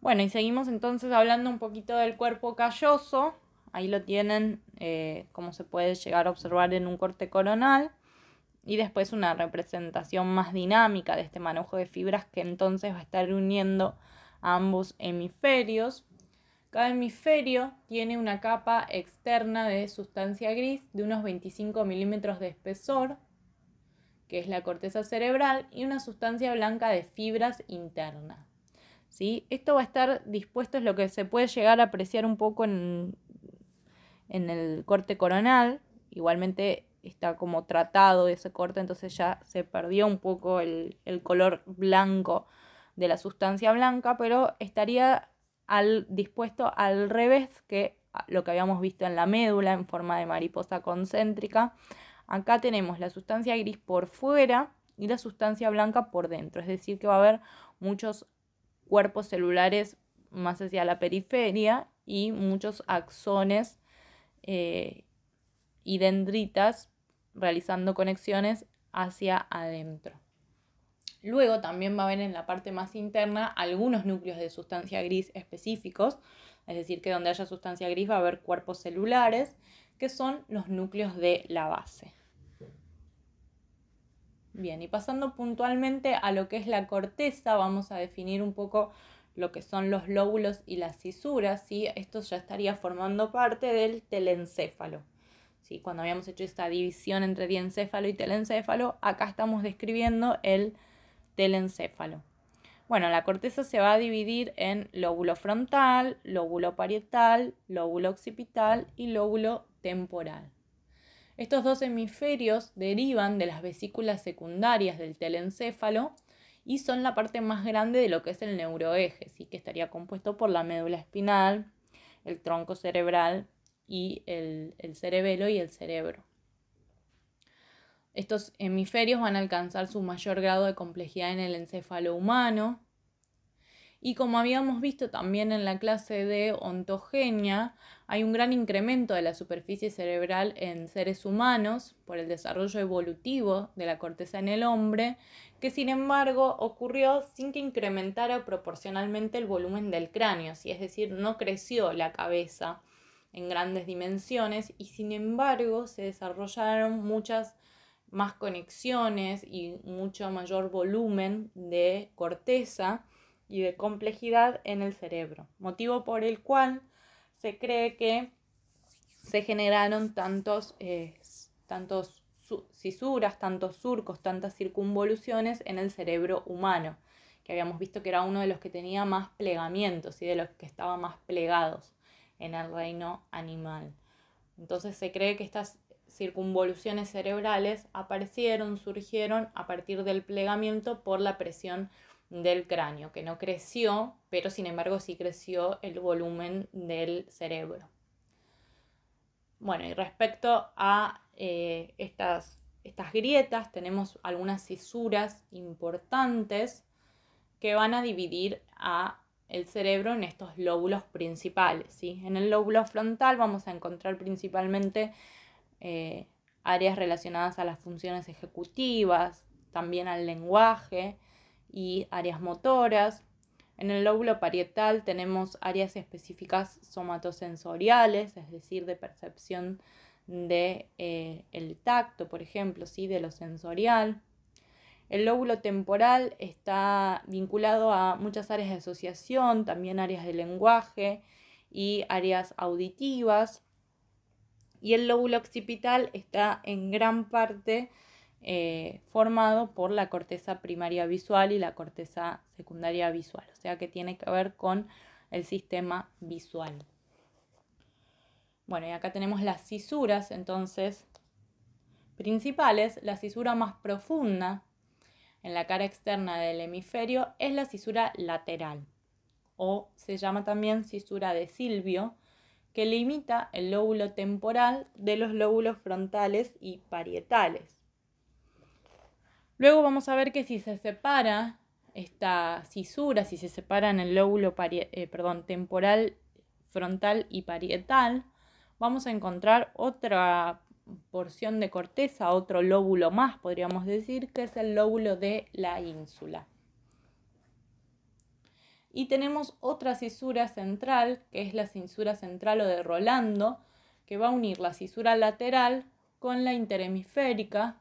Bueno, y seguimos entonces hablando un poquito del cuerpo calloso. Ahí lo tienen, eh, como se puede llegar a observar en un corte coronal. Y después una representación más dinámica de este manejo de fibras que entonces va a estar uniendo ambos hemisferios. Cada hemisferio tiene una capa externa de sustancia gris de unos 25 milímetros de espesor, que es la corteza cerebral, y una sustancia blanca de fibras internas. Esto va a estar dispuesto, es lo que se puede llegar a apreciar un poco en, en el corte coronal. Igualmente está como tratado ese corte, entonces ya se perdió un poco el, color blanco de la sustancia blanca, pero estaría al, dispuesto al revés que lo que habíamos visto en la médula en forma de mariposa concéntrica. Acá tenemos la sustancia gris por fuera y la sustancia blanca por dentro, es decir, que va a haber muchos cuerpos celulares más hacia la periferia y muchos axones eh, y dendritas realizando conexiones hacia adentro. Luego también va a haber en la parte más interna algunos núcleos de sustancia gris específicos, es decir, que donde haya sustancia gris va a haber cuerpos celulares, que son los núcleos de la base. Bien, y pasando puntualmente a lo que es la corteza, vamos a definir un poco lo que son los lóbulos y las cisuras, ¿sí? Esto ya estaría formando parte del telencéfalo. Cuando habíamos hecho esta división entre diencéfalo y telencéfalo, acá estamos describiendo el telencéfalo. Bueno, la corteza se va a dividir en lóbulo frontal, lóbulo parietal, lóbulo occipital y lóbulo temporal. Estos dos hemisferios derivan de las vesículas secundarias del telencéfalo y son la parte más grande de lo que es el neuroeje, que estaría compuesto por la médula espinal, el tronco cerebral y el, el cerebelo y el cerebro. Estos hemisferios van a alcanzar su mayor grado de complejidad en el encéfalo humano, y como habíamos visto también en la clase de ontogenia, hay un gran incremento de la superficie cerebral en seres humanos por el desarrollo evolutivo de la corteza en el hombre, que sin embargo ocurrió sin que incrementara proporcionalmente el volumen del cráneo, si es decir, no creció la cabeza en grandes dimensiones y sin embargo se desarrollaron muchas más conexiones y mucho mayor volumen de corteza y de complejidad en el cerebro, motivo por el cual se cree que se generaron tantos, eh, tantos cisuras, tantos surcos, tantas circunvoluciones en el cerebro humano, que habíamos visto que era uno de los que tenía más plegamientos y de los que estaba más plegados en el reino animal. Entonces se cree que estas circunvoluciones cerebrales aparecieron, surgieron a partir del plegamiento por la presión del cráneo, que no creció, pero sin embargo sí creció el volumen del cerebro. Bueno, y respecto a eh, estas, estas grietas, tenemos algunas cisuras importantes que van a dividir a el cerebro en estos lóbulos principales. En el lóbulo frontal vamos a encontrar principalmente eh, áreas relacionadas a las funciones ejecutivas, también al lenguaje, y áreas motoras. En el lóbulo parietal tenemos áreas específicas somatosensoriales, es decir, de percepción del de, eh, el tacto, por ejemplo, ¿sí? de lo sensorial. El lóbulo temporal está vinculado a muchas áreas de asociación, también áreas de lenguaje y áreas auditivas. Y el lóbulo occipital está en gran parte eh, formado por la corteza primaria visual y la corteza secundaria visual, o sea que tiene que ver con el sistema visual. Bueno, y acá tenemos las cisuras, entonces, principales. La cisura más profunda en la cara externa del hemisferio es la cisura lateral, o se llama también cisura de Silvio, que limita el lóbulo temporal de los lóbulos frontales y parietales. Luego vamos a ver que si se separa esta cisura, si se separan el lóbulo eh, temporal, frontal y parietal, vamos a encontrar otra porción de corteza, otro lóbulo más, podríamos decir, que es el lóbulo de la ínsula. Y tenemos otra cisura central, que es la cisura central o de Rolando, que va a unir la cisura lateral con la interhemisférica,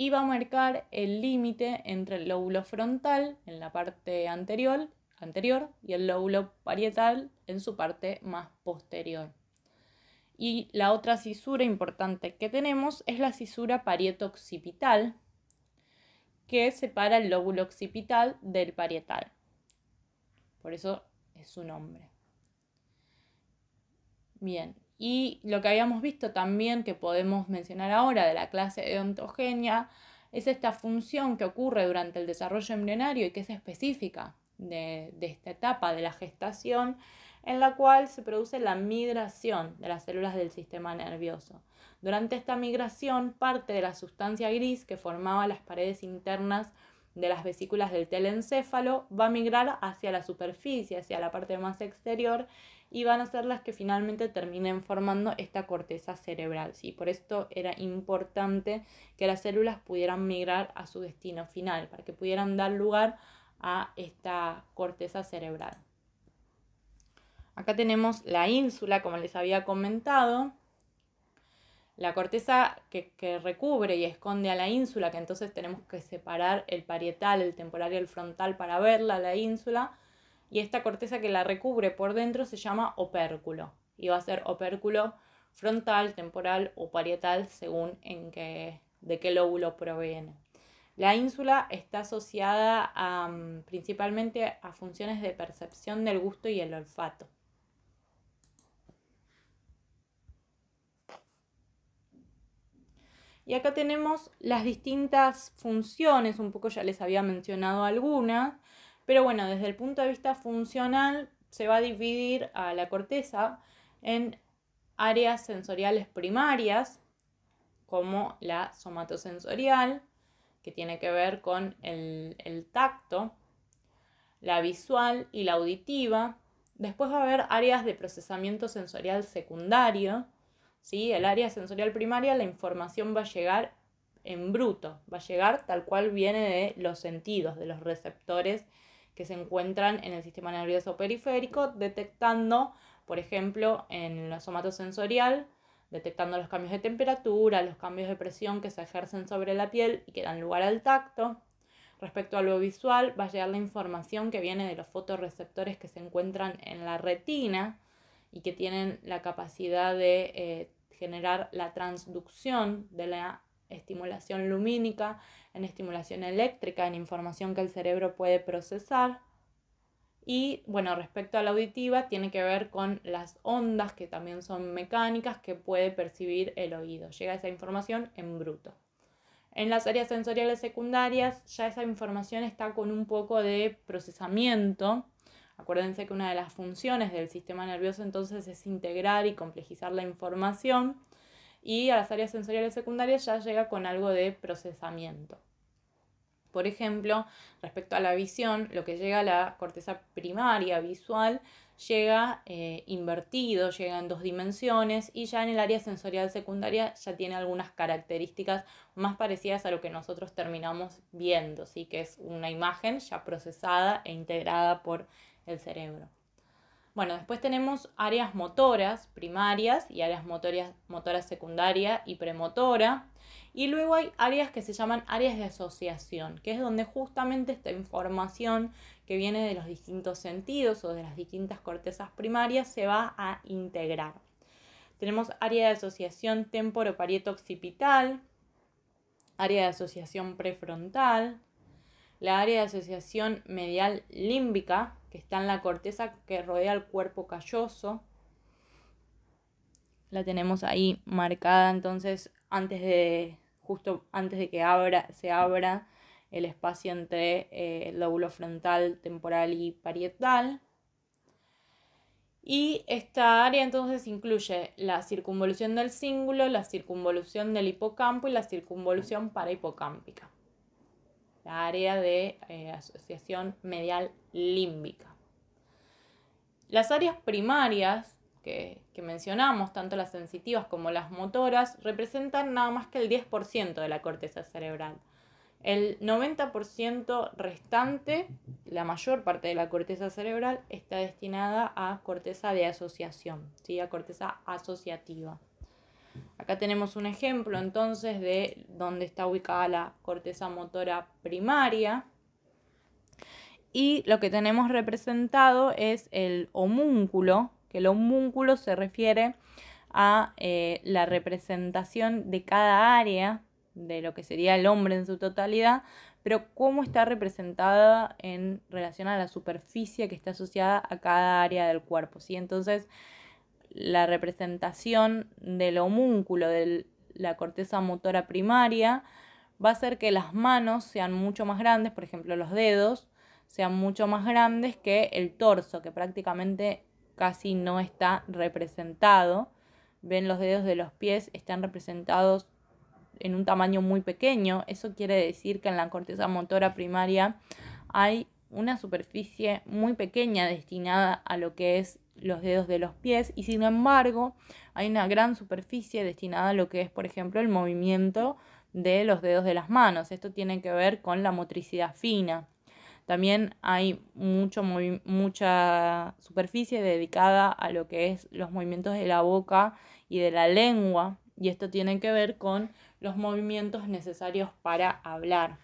y va a marcar el límite entre el lóbulo frontal en la parte anterior, anterior y el lóbulo parietal en su parte más posterior. Y la otra cisura importante que tenemos es la cisura parieto-occipital, que separa el lóbulo occipital del parietal. Por eso es su nombre. Bien, y lo que habíamos visto también que podemos mencionar ahora de la clase de ontogenia es esta función que ocurre durante el desarrollo embrionario y que es específica de, de esta etapa de la gestación, en la cual se produce la migración de las células del sistema nervioso. Durante esta migración, parte de la sustancia gris que formaba las paredes internas de las vesículas del telencéfalo va a migrar hacia la superficie, hacia la parte más exterior, y van a ser las que finalmente terminen formando esta corteza cerebral. ¿sí? Por esto era importante que las células pudieran migrar a su destino final, para que pudieran dar lugar a esta corteza cerebral. Acá tenemos la ínsula, como les había comentado. La corteza que, que, recubre y esconde a la ínsula, que entonces tenemos que separar el parietal, el temporal y el frontal para verla, la ínsula y esta corteza que la recubre por dentro se llama opérculo y va a ser opérculo frontal, temporal o parietal según en de qué lóbulo proviene. La ínsula está asociada mm, principalmente a funciones de percepción del gusto y el olfato. Y acá tenemos las distintas funciones, un poco ya les había mencionado algunas, pero bueno, desde el punto de vista funcional, se va a dividir a la corteza en áreas sensoriales primarias, como la somatosensorial, que tiene que ver con el, tacto, la visual y la auditiva. Después va a haber áreas de procesamiento sensorial secundario. ¿sí? El área sensorial primaria, la información va a llegar en bruto, va a llegar tal cual viene de los sentidos, de los receptores que se encuentran en el sistema nervioso periférico, detectando, por ejemplo, en la somatosensorial, detectando los cambios de temperatura, los cambios de presión que se ejercen sobre la piel y que dan lugar al tacto. Respecto a lo visual, va a llegar la información que viene de los fotorreceptores que se encuentran en la retina y que tienen la capacidad de eh, generar la transducción de la estimulación lumínica en estimulación eléctrica, en información que el cerebro puede procesar. Y bueno, respecto a la auditiva, tiene que ver con las ondas, que también son mecánicas, que puede percibir el oído. Llega esa información en bruto. En las áreas sensoriales secundarias ya esa información está con un poco de procesamiento. Acuérdense que una de las funciones del sistema nervioso entonces es integrar y complejizar la información y a las áreas sensoriales secundarias ya llega con algo de procesamiento. Por ejemplo, respecto a la visión, lo que llega a la corteza primaria visual llega eh, invertido, llega en dos dimensiones y ya en el área sensorial secundaria ya tiene algunas características más parecidas a lo que nosotros terminamos viendo, que es una imagen ya procesada e integrada por el cerebro. Bueno, después tenemos áreas motoras primarias y áreas motoras motoras secundaria y premotora. Y luego hay áreas que se llaman áreas de asociación, que es donde justamente esta información que viene de los distintos sentidos o de las distintas cortezas primarias se va a integrar. Tenemos área de asociación temporoparieto-occipital, área de asociación prefrontal, la área de asociación medial límbica, que está en la corteza que rodea el cuerpo calloso. La tenemos ahí marcada entonces antes de justo antes de que abra, se abra el espacio entre eh, el lóbulo frontal, temporal y parietal. Y esta área entonces incluye la circunvolución del cíngulo, la circunvolución del hipocampo y la circunvolución parahipocámpica. La área de eh, asociación medial límbica. Las áreas primarias que, mencionamos, tanto las sensitivas como las motoras, representan nada más que el 10% de la corteza cerebral. El 90% restante, la mayor parte de la corteza cerebral, está destinada a corteza de asociación, ¿sí? a corteza asociativa. Acá tenemos un ejemplo entonces de dónde está ubicada la corteza motora primaria. Y lo que tenemos representado es el homúnculo que el homúnculo se refiere a eh, la representación de cada área de lo que sería el hombre en su totalidad, pero cómo está representada en relación a la superficie que está asociada a cada área del cuerpo. ¿sí? Entonces, la representación del homúnculo, de la corteza motora primaria, va a hacer que las manos sean mucho más grandes, por ejemplo los dedos, sean mucho más grandes que el torso, que prácticamente casi no está representado. Ven los dedos de los pies, están representados en un tamaño muy pequeño. Eso quiere decir que en la corteza motora primaria hay una superficie muy pequeña destinada a lo que es los dedos de los pies y sin embargo hay una gran superficie destinada a lo que es por ejemplo el movimiento de los dedos de las manos. Esto tiene que ver con la motricidad fina. También hay mucha superficie dedicada a lo que es los movimientos de la boca y de la lengua. Y esto tiene que ver con los movimientos necesarios para hablar.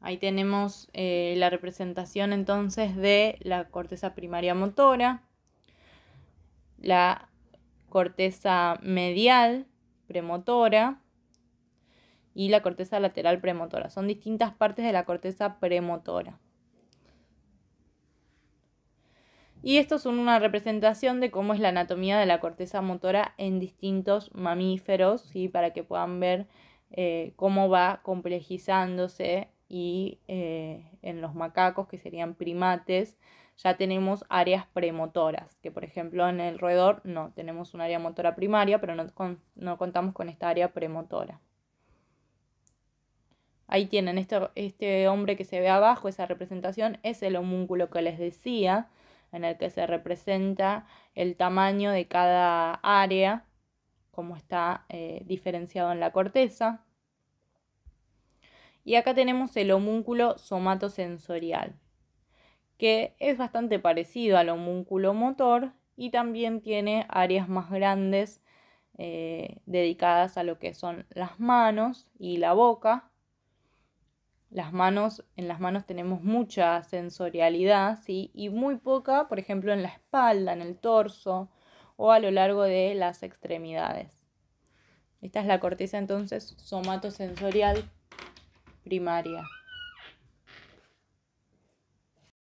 Ahí tenemos eh, la representación entonces de la corteza primaria motora, la corteza medial premotora, y la corteza lateral premotora. Son distintas partes de la corteza premotora. Y esto es una representación de cómo es la anatomía de la corteza motora en distintos mamíferos, y para que puedan ver eh, cómo va complejizándose y eh, en los macacos, que serían primates, ya tenemos áreas premotoras, que por ejemplo en el roedor no, tenemos un área motora primaria, pero no, no contamos con esta área premotora. Ahí tienen, este hombre que se ve abajo, esa representación, es el homúnculo que les decía, en el que se representa el tamaño de cada área, como está eh, diferenciado en la corteza. Y acá tenemos el homúnculo somatosensorial, que es bastante parecido al homúnculo motor y también tiene áreas más grandes eh, dedicadas a lo que son las manos y la boca las manos, en las manos tenemos mucha sensorialidad, ¿sí? Y muy poca, por ejemplo, en la espalda, en el torso o a lo largo de las extremidades. Esta es la corteza entonces somatosensorial primaria.